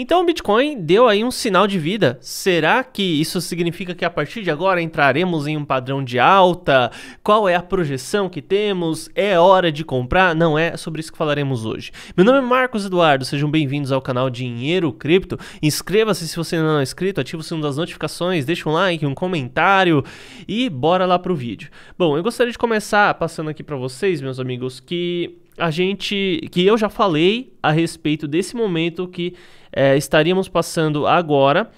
Então o Bitcoin deu aí um sinal de vida. Será que isso significa que a partir de agora entraremos em um padrão de alta? Qual é a projeção que temos? É hora de comprar? Não é sobre isso que falaremos hoje. Meu nome é Marcos Eduardo, sejam bem-vindos ao canal Dinheiro Cripto. Inscreva-se se você ainda não é inscrito, ative o sino das notificações, deixa um like, um comentário e bora lá pro vídeo. Bom, eu gostaria de começar passando aqui para vocês, meus amigos, que a gente que eu já falei a respeito desse momento que é, estaríamos passando agora.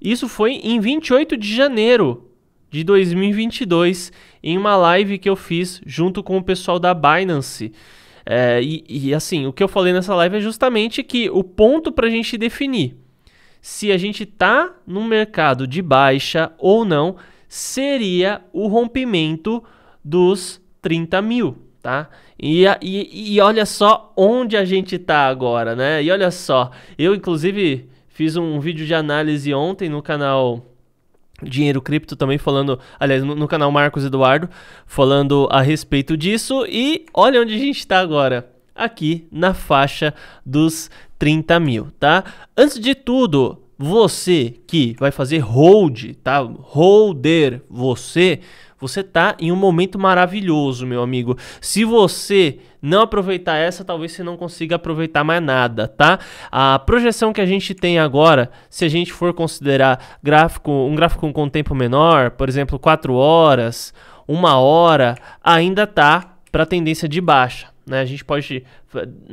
Isso foi em 28 de janeiro de 2022, em uma live que eu fiz junto com o pessoal da Binance. É, e, e, assim, o que eu falei nessa live é justamente que o ponto para a gente definir se a gente está no mercado de baixa ou não seria o rompimento dos 30 mil tá? E, e, e olha só onde a gente tá agora, né? E olha só, eu inclusive fiz um vídeo de análise ontem no canal Dinheiro Cripto também falando, aliás, no, no, canal Marcos Eduardo, falando a respeito disso. E olha onde a gente está agora, aqui na faixa dos 30 mil, tá? Antes de tudo, você que vai fazer hold, tá? Holder, você, você tá em um momento maravilhoso, meu amigo. Se você não aproveitar essa, talvez você não consiga aproveitar mais nada, tá? A projeção que a gente tem agora, se a gente for considerar gráfico, um gráfico com tempo menor, por exemplo, 4 horas, uma hora, ainda tá para a tendência de baixa. Né? A gente pode.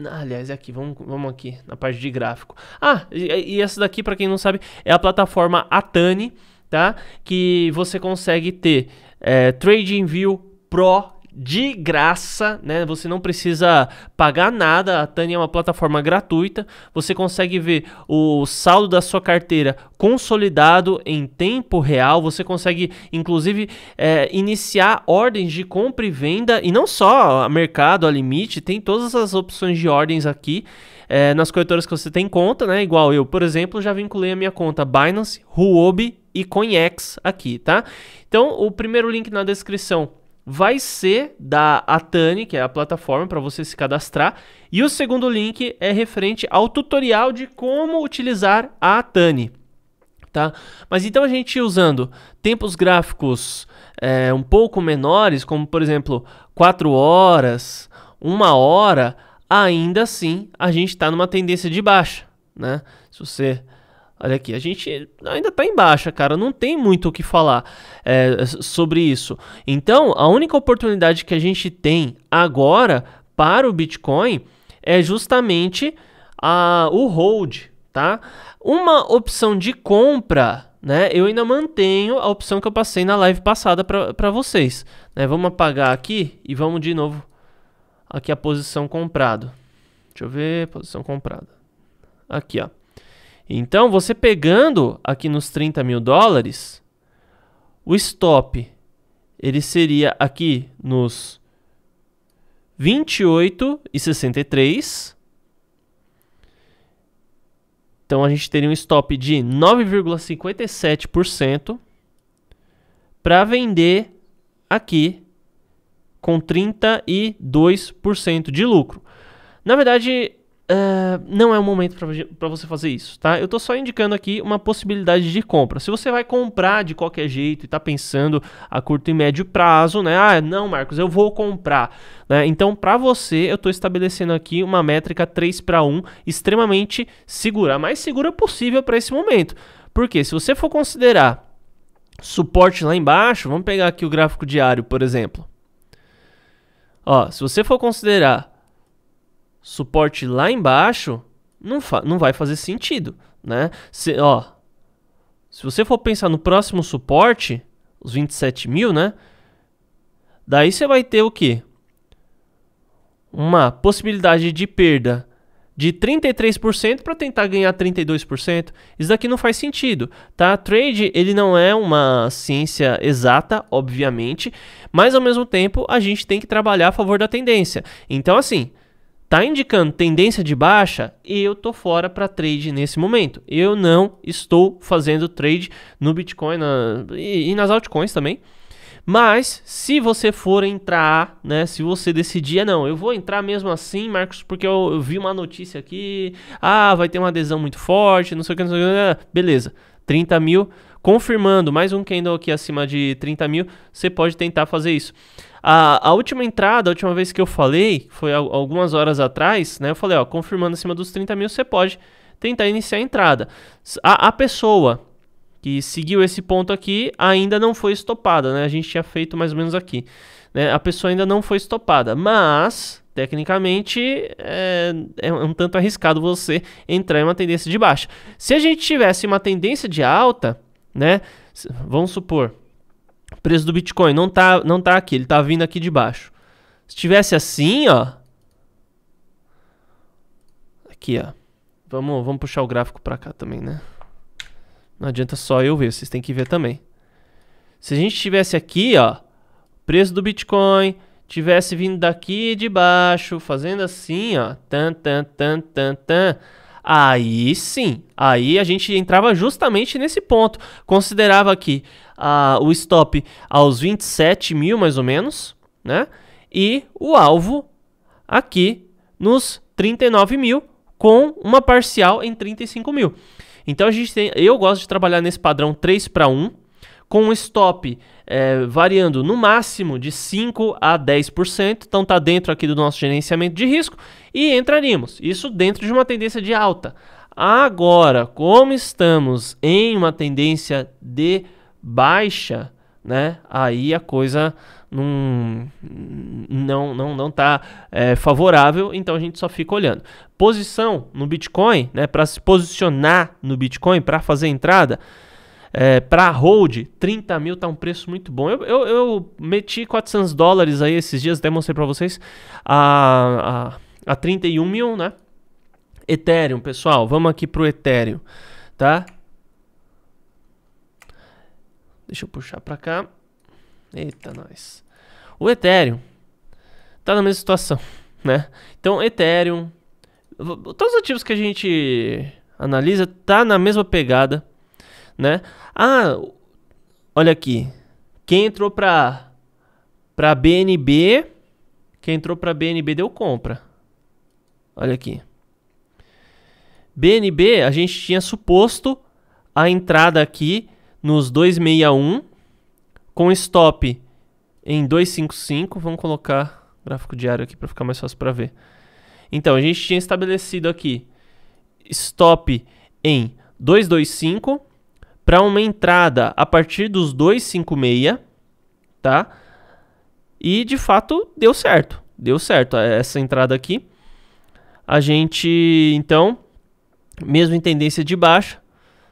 Ah, aliás, é aqui, vamos, vamos aqui na parte de gráfico. Ah, e, essa daqui, para quem não sabe, é a plataforma Atani, tá? Que você consegue ter é, eh, TradingView Pro de graça, né? Você não precisa pagar nada. A Tânia é uma plataforma gratuita. Você consegue ver o saldo da sua carteira consolidado em tempo real. Você consegue, inclusive, é, iniciar ordens de compra e venda e não só a mercado, a limite. Tem todas as opções de ordens aqui. É, nas corretoras que você tem conta, né? Igual eu, por exemplo, já vinculei a minha conta Binance, Huobi e Coinex aqui, tá? Então, o primeiro link na descrição vai ser da Atani, que é a plataforma para você se cadastrar. E o segundo link é referente ao tutorial de como utilizar a Atani. Tá? Mas então a gente usando tempos gráficos é, um pouco menores, como por exemplo 4 horas, 1 hora, ainda assim a gente está numa tendência de baixa. Né? Se você Olha aqui, a gente ainda está em baixa, cara. Não tem muito o que falar é, sobre isso. Então, a única oportunidade que a gente tem agora para o Bitcoin é justamente a, o hold, tá? Uma opção de compra, né? Eu ainda mantenho a opção que eu passei na live passada para vocês. Né? Vamos apagar aqui e vamos de novo aqui a posição comprado. Deixa eu ver, posição comprada. Aqui, ó. Então, você pegando aqui nos 30 mil dólares, o stop ele seria aqui nos 28,63. Então, a gente teria um stop de 9,57% para vender aqui com 32% de lucro. Na verdade, ah, não é o momento para você fazer isso, tá? Eu tô só indicando aqui uma possibilidade de compra. Se você vai comprar de qualquer jeito e tá pensando a curto e médio prazo, né? Ah, não, Marcos, eu vou comprar, né? Então, para você, eu tô estabelecendo aqui uma métrica 3 para 1 extremamente segura, a mais segura possível para esse momento. Porque se você for considerar suporte lá embaixo, vamos pegar aqui o gráfico diário, por exemplo. Ó, se você for considerar suporte lá embaixo, não, não vai fazer sentido, né? Se, ó, se você for pensar no próximo suporte, os 27 mil, né? Daí você vai ter o quê? Uma possibilidade de perda de 33% para tentar ganhar 32%. Isso daqui não faz sentido, tá? Trade, ele não é uma ciência exata, obviamente, mas ao mesmo tempo a gente tem que trabalhar a favor da tendência. Então assim, tá indicando tendência de baixa, eu tô fora para trade nesse momento. Eu não estou fazendo trade no Bitcoin na, e, e, nas altcoins também. Mas se você for entrar, né, se você decidir, ah, não, eu vou entrar mesmo assim, Marcos, porque eu, eu vi uma notícia aqui, ah, vai ter uma adesão muito forte, não sei o que, não sei o que, beleza. 30 mil, confirmando mais um candle aqui acima de 30 mil, você pode tentar fazer isso. A, a, última entrada, a última vez que eu falei, foi algumas horas atrás, né? Eu falei, ó, confirmando acima dos 30 mil, você pode tentar iniciar a entrada. A, a pessoa que seguiu esse ponto aqui ainda não foi estopada, né? A gente tinha feito mais ou menos aqui. Né? A pessoa ainda não foi estopada, mas tecnicamente é, é, um tanto arriscado você entrar em uma tendência de baixa. Se a gente tivesse uma tendência de alta, né? Vamos supor, o preço do Bitcoin não tá, não tá aqui, ele tá vindo aqui de baixo. Se tivesse assim, ó, aqui, ó. Vamos, vamos puxar o gráfico para cá também, né? Não adianta só eu ver, vocês têm que ver também. Se a gente tivesse aqui, ó, preço do Bitcoin, tivesse vindo daqui de baixo, fazendo assim, ó, tan tan tan tan tan, Aí sim, aí a gente entrava justamente nesse ponto. Considerava aqui uh, ah, o stop aos 27 mil, mais ou menos, né? E o alvo aqui nos 39 mil, com uma parcial em 35 mil. Então a gente tem, eu gosto de trabalhar nesse padrão 3 para 1, com um stop é, variando no máximo de 5 a 10%, então está dentro aqui do nosso gerenciamento de risco e entraríamos. Isso dentro de uma tendência de alta. Agora, como estamos em uma tendência de baixa, né? Aí a coisa num, não não não está é, favorável, então a gente só fica olhando. Posição no Bitcoin, né? Para se posicionar no Bitcoin, para fazer entrada, é, para hold, 30 mil tá um preço muito bom. Eu, eu, eu meti 400 dólares aí esses dias, até mostrei para vocês, a, a, a 31 mil, né? Ethereum, pessoal, vamos aqui pro Ethereum, tá? Deixa eu puxar para cá. Eita, nós. O Ethereum tá na mesma situação, né? Então, Ethereum, todos os ativos que a gente analisa tá na mesma pegada né? Ah, olha aqui. Quem entrou para para BNB, quem entrou para BNB deu compra. Olha aqui. BNB, a gente tinha suposto a entrada aqui nos 261 com stop em 255. Vamos colocar gráfico diário aqui para ficar mais fácil para ver. Então, a gente tinha estabelecido aqui stop em 225 para uma entrada a partir dos 2,56, tá? E de fato deu certo, deu certo essa entrada aqui. A gente então, mesmo em tendência de baixa,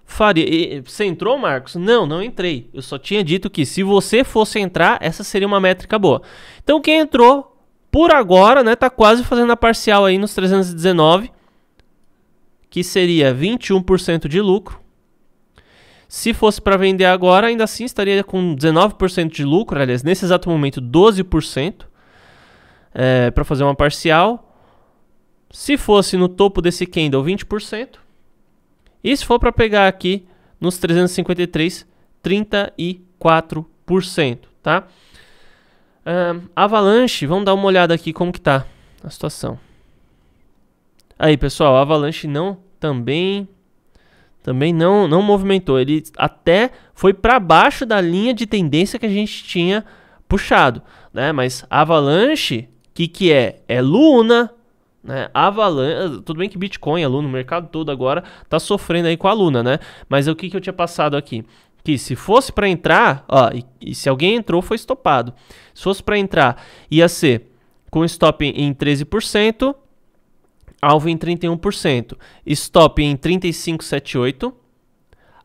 faria. Você entrou, Marcos? Não, não entrei. Eu só tinha dito que se você fosse entrar, essa seria uma métrica boa. Então quem entrou por agora, né, tá quase fazendo a parcial aí nos 319, que seria 21% de lucro se fosse para vender agora, ainda assim estaria com 19% de lucro, aliás, nesse exato momento 12%, é, para fazer uma parcial. Se fosse no topo desse candle, 20%. E se for para pegar aqui nos 353, 34%, tá? É, Avalanche, vamos dar uma olhada aqui como que tá a situação. Aí, pessoal, Avalanche não também também não, não movimentou. Ele até foi para baixo da linha de tendência que a gente tinha puxado, né? Mas Avalanche, que que é? É Luna, né? Avalanche, tudo bem que Bitcoin a Luna, o mercado todo agora tá sofrendo aí com a Luna, né? Mas o que que eu tinha passado aqui? Que se fosse para entrar, ó, e, e, se alguém entrou foi estopado. Se fosse para entrar, ia ser com stop em 13%, alvo em 31%, stop em 3578,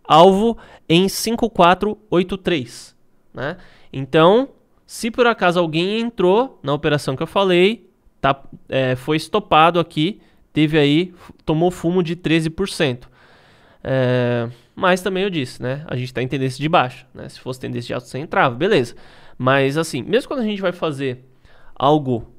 alvo em 5483, né? Então, se por acaso alguém entrou na operação que eu falei, tá, é, foi estopado aqui, teve aí, tomou fumo de 13%. É, mas também eu disse, né? A gente está em tendência de baixo, né? Se fosse tendência de alto, você entrava, beleza. Mas assim, mesmo quando a gente vai fazer algo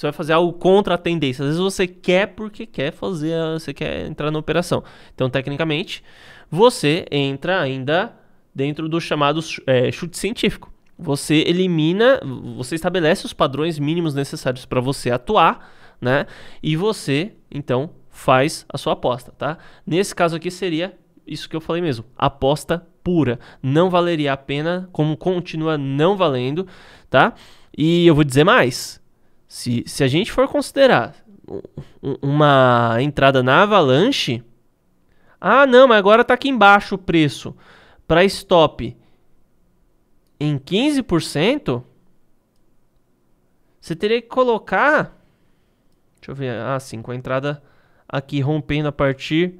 você vai fazer algo contra a tendência. Às vezes você quer porque quer fazer, você quer entrar na operação. Então, tecnicamente, você entra ainda dentro do chamado é, chute científico. Você elimina, você estabelece os padrões mínimos necessários para você atuar, né? E você, então, faz a sua aposta, tá? Nesse caso aqui seria isso que eu falei mesmo, aposta pura. Não valeria a pena, como continua não valendo, tá? E eu vou dizer mais. Se, se a gente for considerar uma entrada na avalanche, ah, não, mas agora está aqui embaixo o preço para stop em 15%, você teria que colocar Deixa eu ver. Ah, sim, com a entrada aqui rompendo a partir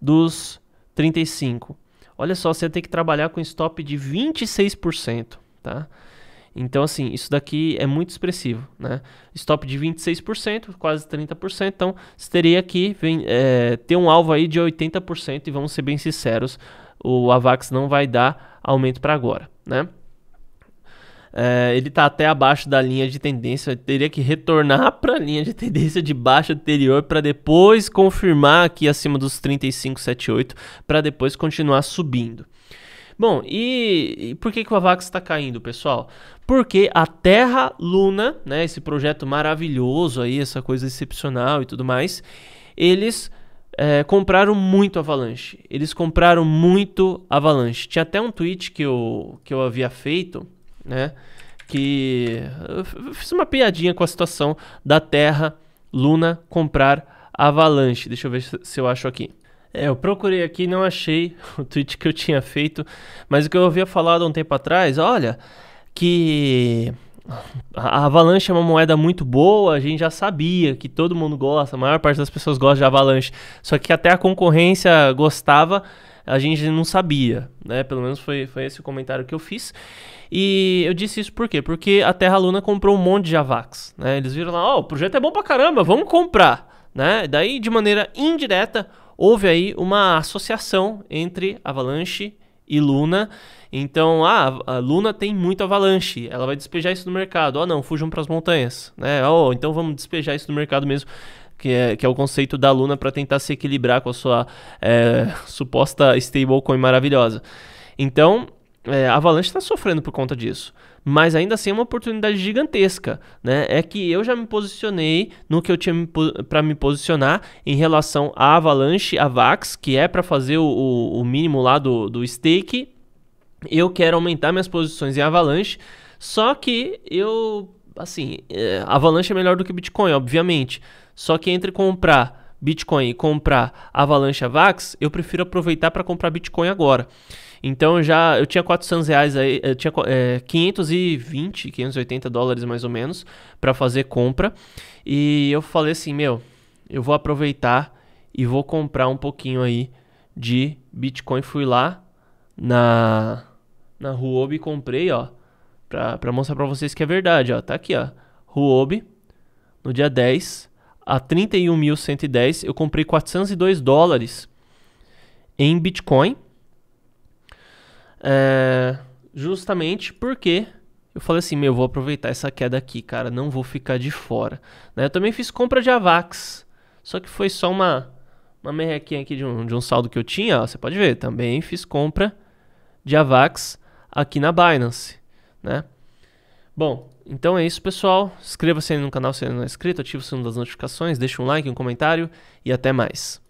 dos 35. Olha só, você tem que trabalhar com stop de 26%, tá? Então, assim, isso daqui é muito expressivo, né? Stop de 26%, quase 30%. Então, você teria que é, ter um alvo aí de 80%. E vamos ser bem sinceros, o AVAX não vai dar aumento para agora, né? É, ele está até abaixo da linha de tendência, teria que retornar para a linha de tendência de baixa anterior para depois confirmar aqui acima dos 35,78 para depois continuar subindo. Bom, e, e por que, que o Avax está caindo, pessoal? Porque a Terra Luna, né, esse projeto maravilhoso aí, essa coisa excepcional e tudo mais, eles é, compraram muito Avalanche. Eles compraram muito Avalanche. Tinha até um tweet que eu, que eu havia feito, né? Que eu fiz uma piadinha com a situação da Terra Luna comprar Avalanche. Deixa eu ver se eu acho aqui. É, eu procurei aqui e não achei o tweet que eu tinha feito, mas o que eu havia falado há um tempo atrás, olha, que a Avalanche é uma moeda muito boa, a gente já sabia que todo mundo gosta, a maior parte das pessoas gosta de Avalanche, só que até a concorrência gostava, a gente não sabia, né? Pelo menos foi, foi esse o comentário que eu fiz. E eu disse isso por quê? Porque a Terra Luna comprou um monte de Avax, né? Eles viram lá, ó, oh, o projeto é bom pra caramba, vamos comprar, né? Daí, de maneira indireta, houve aí uma associação entre Avalanche e Luna. Então, ah, a Luna tem muito avalanche, ela vai despejar isso no mercado. Ah, oh, não, fujam para as montanhas, né? Oh, então vamos despejar isso no mercado mesmo, que é, que é o conceito da Luna para tentar se equilibrar com a sua é, suposta stablecoin maravilhosa. Então, é, a Avalanche está sofrendo por conta disso mas ainda assim é uma oportunidade gigantesca, né? É que eu já me posicionei no que eu tinha para me posicionar em relação à Avalanche, a Vax, que é para fazer o, o, mínimo lá do, do stake. Eu quero aumentar minhas posições em Avalanche, só que eu, assim, é, Avalanche é melhor do que Bitcoin, obviamente. Só que entre comprar Bitcoin e comprar Avalanche vax eu prefiro aproveitar para comprar Bitcoin agora. Então já eu tinha 400 reais aí, eu eh, tinha é, 520, 580 dólares mais ou menos para fazer compra. E eu falei assim, meu, eu vou aproveitar e vou comprar um pouquinho aí de Bitcoin. Fui lá na na Huobi comprei, ó, pra, mostrar para vocês que é verdade, ó. Tá aqui, ó. Huobi no dia 10 a 31.110, eu comprei 402 dólares em Bitcoin é, justamente porque eu falei assim, meu, vou aproveitar essa queda aqui, cara, não vou ficar de fora. Né? Eu também fiz compra de Avax, só que foi só uma, uma merrequinha aqui de um, de um saldo que eu tinha, ó, você pode ver, também fiz compra de Avax aqui na Binance, né? Bom, então é isso, pessoal. Inscreva-se no canal se ainda não é inscrito, ative o sino das notificações, deixe um like, um comentário e até mais.